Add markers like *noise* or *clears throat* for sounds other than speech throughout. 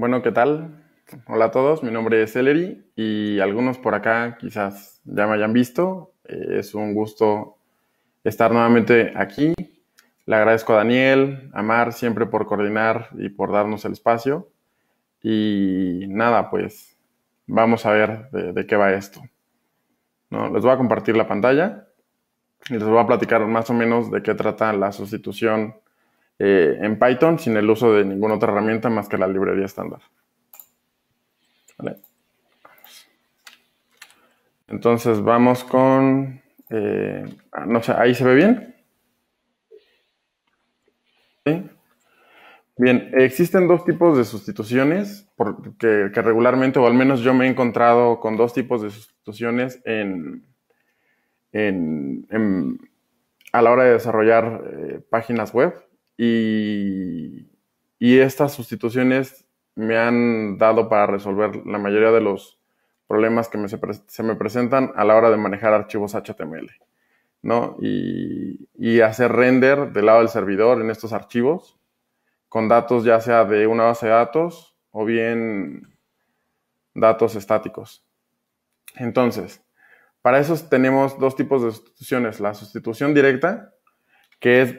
Bueno, ¿qué tal? Hola a todos, mi nombre es Celery y algunos por acá quizás ya me hayan visto. Eh, es un gusto estar nuevamente aquí. Le agradezco a Daniel, a Mar, siempre por coordinar y por darnos el espacio. Y nada, pues vamos a ver de, qué va esto. ¿No? Les voy a compartir la pantalla y les voy a platicar más o menos de qué trata la sustitución eh, en Python sin el uso de ninguna otra herramienta más que la librería estándar. Entonces vamos con, eh, ah, no sé, ahí se ve bien. ¿Sí? Bien, existen dos tipos de sustituciones porque, que regularmente, o al menos yo me he encontrado con dos tipos de sustituciones en, a la hora de desarrollar eh, páginas web. Y, estas sustituciones me han dado para resolver la mayoría de los problemas que se, me presentan a la hora de manejar archivos HTML, ¿no? Y, y hacer render del lado del servidor en estos archivos con datos ya sea de una base de datos o bien datos estáticos. Entonces, para eso tenemos dos tipos de sustituciones. La sustitución directa, que es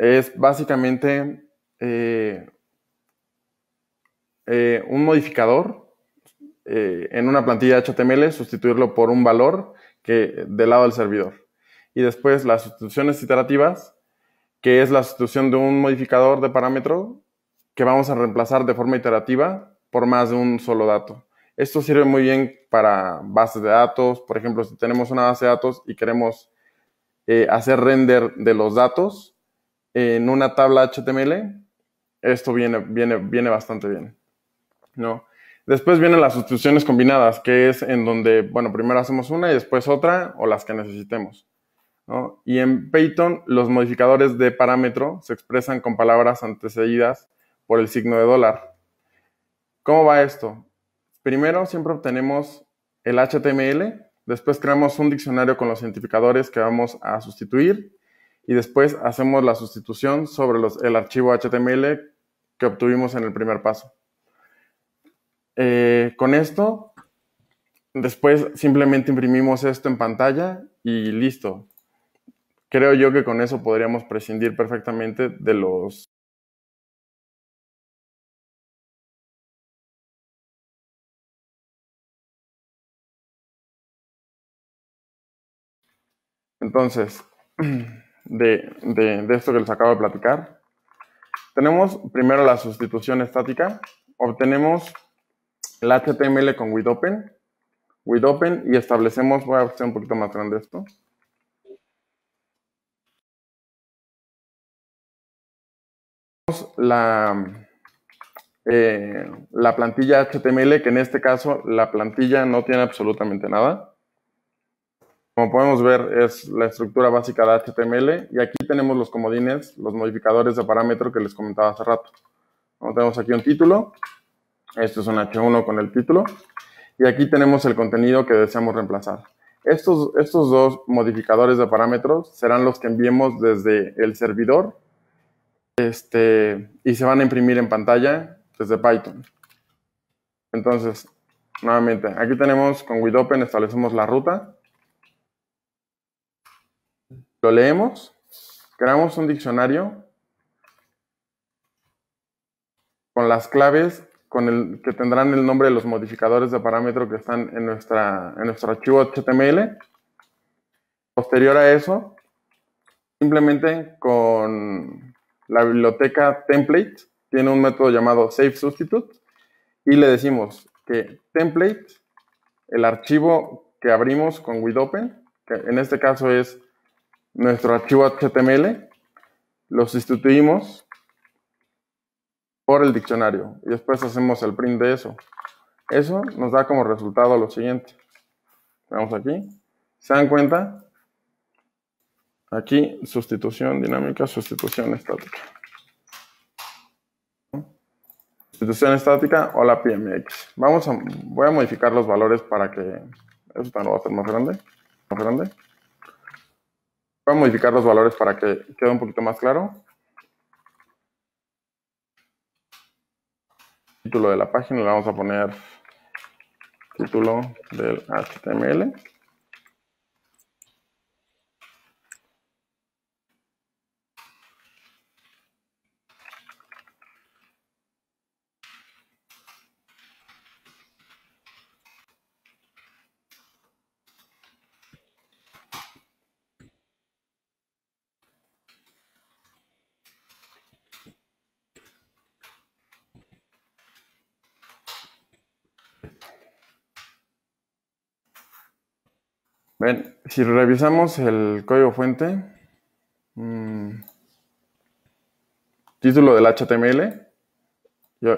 es básicamente eh, eh, un modificador eh, en una plantilla HTML, sustituirlo por un valor que, del lado del servidor. Y después las sustituciones iterativas, que es la sustitución de un modificador de parámetro que vamos a reemplazar de forma iterativa por más de un solo dato. Esto sirve muy bien para bases de datos. Por ejemplo, si tenemos una base de datos y queremos hacer render de los datos, en una tabla HTML, esto viene, viene, viene bastante bien, ¿no? Después vienen las sustituciones combinadas, que es en donde, bueno, primero hacemos una y después otra o las que necesitemos. Y en Python, los modificadores de parámetro se expresan con palabras antecedidas por el signo de dólar. ¿Cómo va esto? Primero siempre obtenemos el HTML, después creamos un diccionario con los identificadores que vamos a sustituir y después hacemos la sustitución sobre el archivo HTML que obtuvimos en el primer paso. Eh, con esto, después simplemente imprimimos esto en pantalla y listo. Creo yo que con eso podríamos prescindir perfectamente de los Entonces, *clears throat* de, esto que les acabo de platicar. Tenemos primero la sustitución estática. Obtenemos el HTML con WidOpen. WidOpen y establecemos, voy a hacer un poquito más grande esto. La, eh, la plantilla HTML, que en este caso la plantilla no tiene absolutamente nada. Como podemos ver, es la estructura básica de HTML y aquí tenemos los comodines, los modificadores de parámetro que les comentaba hace rato. tenemos aquí un título, esto es un H1 con el título, y aquí tenemos el contenido que deseamos reemplazar. Estos, estos dos modificadores de parámetros serán los que enviemos desde el servidor este, y se van a imprimir en pantalla desde Python. Entonces, nuevamente, aquí tenemos con WidOpen establecemos la ruta lo leemos, creamos un diccionario con las claves con el, que tendrán el nombre de los modificadores de parámetro que están en, nuestra, nuestro archivo HTML. Posterior a eso, simplemente con la biblioteca template, tiene un método llamado save y le decimos que template, el archivo que abrimos con WidOpen, que en este caso es nuestro archivo HTML, lo sustituimos por el diccionario y después hacemos el print de eso. Eso nos da como resultado lo siguiente. Vamos aquí. ¿Se dan cuenta? Aquí, sustitución dinámica, sustitución estática. Sustitución estática o la PMX. Vamos a, voy a modificar los valores para que... Esto no va a ser más grande. Más grande. Voy a modificar los valores para que quede un poquito más claro. Título de la página le vamos a poner título del HTML. Bien, si revisamos el código fuente, mm, título del HTML,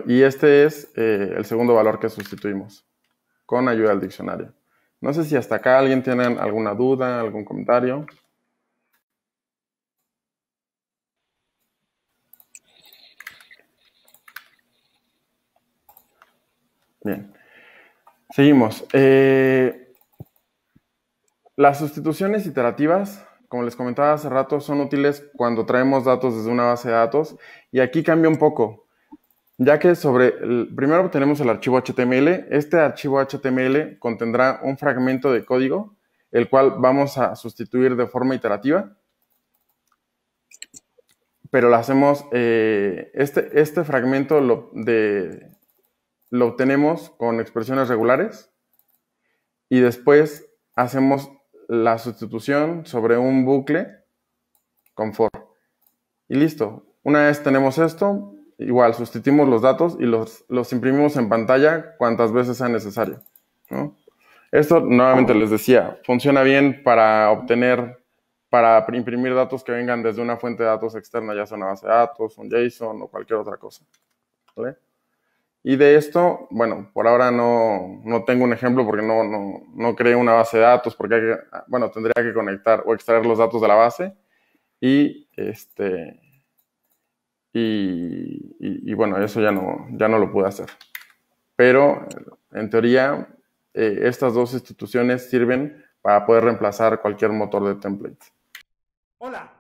y este es eh, el segundo valor que sustituimos con ayuda del diccionario. No sé si hasta acá alguien tiene alguna duda, algún comentario. Bien. Seguimos. Eh, las sustituciones iterativas, como les comentaba hace rato, son útiles cuando traemos datos desde una base de datos y aquí cambia un poco, ya que sobre primero tenemos el archivo HTML, este archivo HTML contendrá un fragmento de código el cual vamos a sustituir de forma iterativa pero lo hacemos, eh, este, este fragmento lo, lo obtenemos con expresiones regulares y después hacemos la sustitución sobre un bucle con for. Y listo. Una vez tenemos esto, igual sustituimos los datos y los, los imprimimos en pantalla cuantas veces sea necesario. Esto, nuevamente les decía, funciona bien para obtener, para imprimir datos que vengan desde una fuente de datos externa, ya sea una base de datos, un JSON o cualquier otra cosa. Y de esto, bueno, por ahora no, tengo un ejemplo porque no, no, creé una base de datos, porque, ah, bueno, tendría que conectar o extraer los datos de la base y, este, y, bueno, eso ya no, ya no lo pude hacer. Pero, en teoría, eh, estas dos instituciones sirven para poder reemplazar cualquier motor de template. Hola,